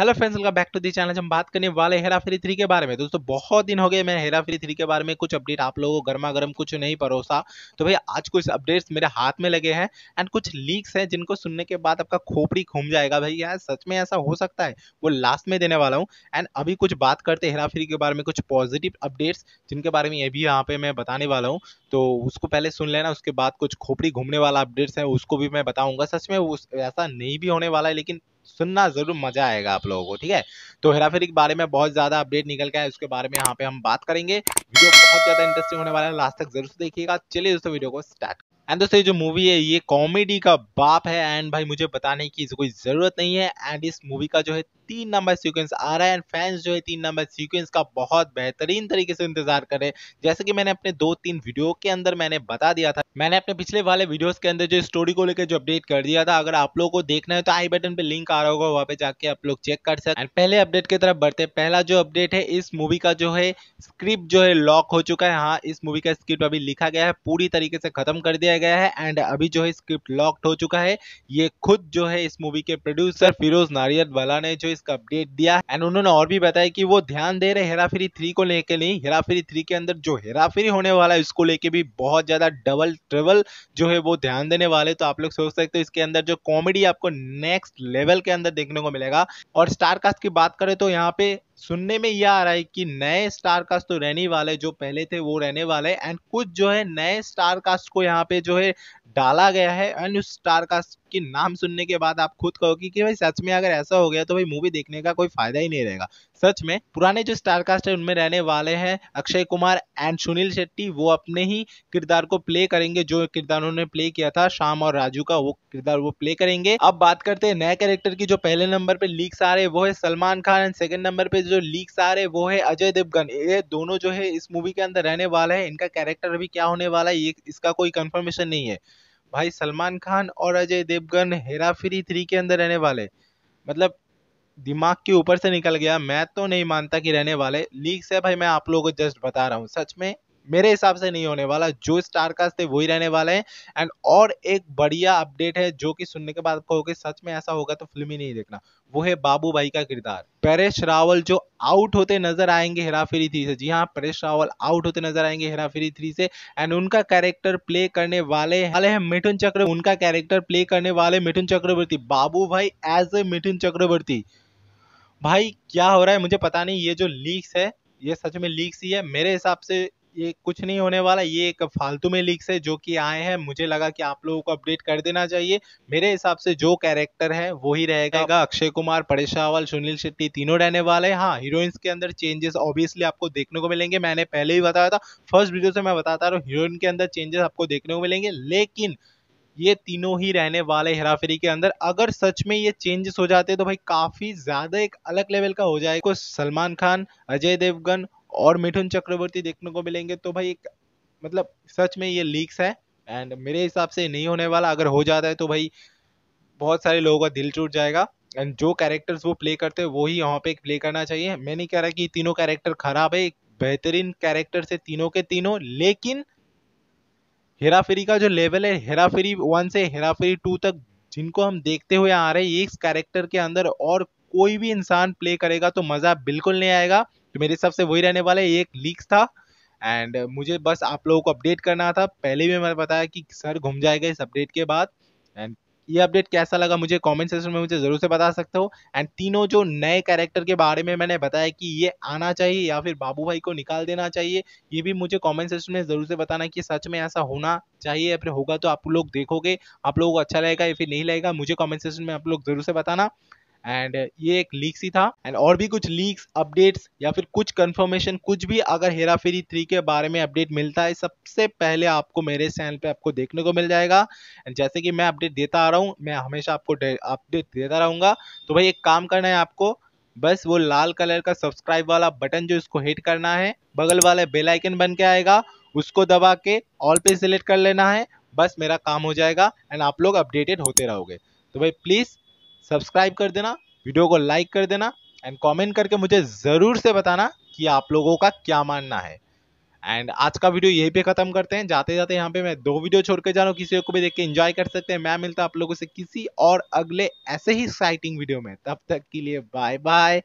hello friends welcome back to the channel हम बात करने वाले हेरा फेरी थ्री के बारे में दोस्तों बहुत दिन हो गए मैं हेरा फेरी थ्री के बारे में कुछ अपडेट आप लोगों को गर्मा गर्म कुछ नहीं परोसा तो भाई आज कुछ अपडेट्स मेरे हाथ में लगे हैं एंड कुछ लीक्स हैं जिनको सुनने के बाद आपका खोपड़ी घूम जाएगा भाई यार सच में ऐसा हो सकता है वो लास्ट में देने वाला हूँ एंड अभी कुछ बात करते हेरा फेरी के बारे में कुछ पॉजिटिव अपडेट्स जिनके बारे में ये भी यहाँ पे मैं बताने वाला हूँ तो उसको पहले सुन लेना उसके बाद कुछ खोपड़ी घूमने वाला अपडेट्स है उसको भी मैं बताऊंगा सच में ऐसा नहीं भी होने वाला है लेकिन सुनना जरूर मजा आएगा आप लोगों को ठीक है तो हेरा फेरी के बारे में बहुत ज्यादा अपडेट निकल गया है उसके बारे में यहाँ पे हम बात करेंगे वीडियो बहुत ज्यादा इंटरेस्टिंग होने वाला है लास्ट तक जरूर देखिएगा चलिए दोस्तों वीडियो को स्टार्ट एंड दोस्तों ये जो मूवी है ये कॉमेडी का बाप है एंड भाई मुझे बताने की कोई ज़रूरत नहीं है एंड इस मूवी का जो है तीन नंबर सीक्वेंस आ रहा है एंड फैंस जो है तीन नंबर सीक्वेंस का बहुत बेहतरीन तरीके से इंतजार कर रहे हैं जैसे कि मैंने अपने दो तीन वीडियो के अंदर मैंने बता दिया था मैंने अपने पिछले वाले वीडियोस के अंदर जो स्टोरी को लेकर जो अपडेट कर दिया था अगर आप लोगों को देखना है तो आई बटन पे लिंक आ रहा होगा वहाँ पे जाके आप लोग चेक कर सकते हैं पहले अपडेट की तरफ बढ़ते पहला जो अपडेट है इस मूवी का जो है स्क्रिप्ट जो है लॉक हो चुका है हाँ इस मूवी का स्क्रिप्ट अभी लिखा गया है पूरी तरीके से खत्म कर दिया गया है एंड अभी जो है स्क्रिप्ट लॉक्ड हो चुका है ये खुद जो है इस मूवी के प्रोड्यूसर फिरोज नारियत वाला ने जो इसका अपडेट दिया एंड उन्होंने और भी बताया कि वो ध्यान दे रहे हेरा फेरी थ्री को लेके नहीं हेरा फेरी थ्री के अंदर जो हेरा फेरी होने वाला है उसको लेके भी बहुत ज्यादा डबल ट्रेबल जो है वो ध्यान देने वाले तो आप लोग सोच सकते हो इसके अंदर जो कॉमेडी आपको नेक्स्ट लेवल के अंदर देखने को मिलेगा और स्टारकास्ट की बात करें तो यहाँ पे सुनने में यह आ रहा है कि नए स्टार कास्ट तो रहने वाले जो पहले थे वो रहने वाले एंड कुछ जो है नए स्टार कास्ट को यहाँ पे जो है डाला गया है एंड उस स्टार कास्ट कि नाम सुनने के बाद आप खुद कहो कि कि भाई सच में अगर ऐसा हो गया तो भाई मूवी देखने का कोई फायदा ही नहीं रहेगा सच में पुराने जो स्टारकास्ट है उनमें रहने वाले हैं अक्षय कुमार एंड सुनील शेट्टी वो अपने ही किरदार को प्ले करेंगे जो किरदार उन्होंने प्ले किया था शाम और राजू का वो किरदार वो प्ले करेंगे अब बात करते हैं नए कैरेक्टर की जो पहले नंबर पे लीक्स आ रहे वो है Salman Khan and second number पे जो लीक्स आ रहे वो है अजय देवगन ये दोनों जो है इस मूवी के अंदर रहने वाले है इनका कैरेक्टर अभी क्या होने वाला है ये इसका कोई कंफर्मेशन नहीं है भाई सलमान खान और अजय देवगन हेरा फेरी थ्री के अंदर रहने वाले मतलब दिमाग के ऊपर से निकल गया मैं तो नहीं मानता कि रहने वाले लीक से भाई मैं आप लोगों को जस्ट बता रहा हूँ सच में मेरे हिसाब से नहीं होने वाला जो स्टार कास्ट थे वही रहने वाले हैं एंड और एक बढ़िया अपडेट है जो कि सुनने के बाद आपको सच में ऐसा होगा तो फिल्म ही नहीं देखना वो है बाबू भाई का किरदार परेश रावल जो आउट होते नजर आएंगे हेराफेरी थ्री से जी हाँ परेश रावल आउट होते नजर आएंगे हेराफेरी थ्री से एंड उनका कैरेक्टर प्ले करने वाले वाले हैं मिथुन चक्र उनका कैरेक्टर प्ले करने वाले मिथुन चक्रवर्ती बाबू भाई एज ए मिथुन चक्रवर्ती भाई क्या हो रहा है मुझे पता नहीं ये जो लीक्स है ये सच में लीक्स ही है मेरे हिसाब से ये कुछ नहीं होने वाला ये एक फालतू में लीक्स है जो कि आए हैं मुझे लगा कि आप लोगों को अपडेट कर देना चाहिए मेरे हिसाब से जो कैरेक्टर है वो ही रहेगा अक्षय कुमार परेश रावल सुनील शेट्टी तीनों रहने वाले हैं हाँ हीरोइंस के अंदर चेंजेस ऑब्वियसली आपको देखने को मिलेंगे मैंने पहले ही बताया था फर्स्ट वीडियो से मैं बताता रहा हूँ हीरोइन के अंदर चेंजेस आपको देखने को मिलेंगे लेकिन ये तीनों ही रहने वाले हेराफेरी के अंदर अगर सच में ये चेंजेस हो जाते तो भाई काफी ज्यादा एक अलग लेवल का हो जाएगा सलमान खान अजय देवगन और मिथुन चक्रवर्ती देखने को मिलेंगे तो भाई एक मतलब सच में ये लीक्स है एंड मेरे हिसाब से नहीं होने वाला अगर हो जाता है तो भाई बहुत सारे लोगों का दिल टूट जाएगा एंड जो कैरेक्टर्स वो प्ले करते हैं वही यहाँ पे प्ले करना चाहिए मैं नहीं कह रहा कि तीनों कैरेक्टर खराब है बेहतरीन कैरेक्टर से तीनों के तीनों लेकिन हेरा फेरी का जो लेवल है हेरा फेरी वन से हेरा फेरी टू तक जिनको हम देखते हुए आ रहे हैं इस कैरेक्टर के अंदर और कोई भी इंसान प्ले करेगा तो मज़ा बिल्कुल नहीं आएगा तो मेरे हिसाब से वही रहने वाला है एक लीक था एंड मुझे बस आप लोगों को अपडेट करना था पहले भी मैंने बताया कि सर घूम जाएगा इस अपडेट के बाद एंड ये अपडेट कैसा लगा मुझे कमेंट सेक्शन में मुझे ज़रूर से बता सकते हो एंड तीनों जो नए कैरेक्टर के बारे में मैंने बताया कि ये आना चाहिए या फिर बाबू भाई को निकाल देना चाहिए ये भी मुझे कमेंट सेक्शन में ज़रूर से बताना कि सच में ऐसा होना चाहिए या फिर होगा तो आप लोग देखोगे आप लोगों को अच्छा लगेगा या फिर नहीं लगेगा मुझे कॉमेंट सेक्शन में आप लोग ज़रूर से बताना एंड uh, ये एक लीक्स ही था एंड और भी कुछ लीक्स अपडेट्स या फिर कुछ कंफर्मेशन कुछ भी अगर हेरा फेरी थ्री के बारे में अपडेट मिलता है सबसे पहले आपको मेरे चैनल पे आपको देखने को मिल जाएगा एंड जैसे कि मैं अपडेट देता आ रहा हूँ मैं हमेशा आपको अपडेट देता रहूँगा तो भाई एक काम करना है आपको बस वो लाल कलर का सब्सक्राइब वाला बटन जो इसको हिट करना है बगल वाला बेलाइकन बन के आएगा उसको दबा के ऑल पे सिलेक्ट कर लेना है बस मेरा काम हो जाएगा एंड आप लोग अपडेटेड होते रहोगे तो भाई प्लीज़ सब्सक्राइब कर देना वीडियो को लाइक कर देना एंड कमेंट करके मुझे ज़रूर से बताना कि आप लोगों का क्या मानना है एंड आज का वीडियो यहीं पे ख़त्म करते हैं जाते जाते यहाँ पे मैं दो वीडियो छोड़ के जा रहा हूँ किसी को भी देख के इंजॉय कर सकते हैं मैं मिलता आप लोगों से किसी और अगले ऐसे ही एक्साइटिंग वीडियो में तब तक के लिए बाय बाय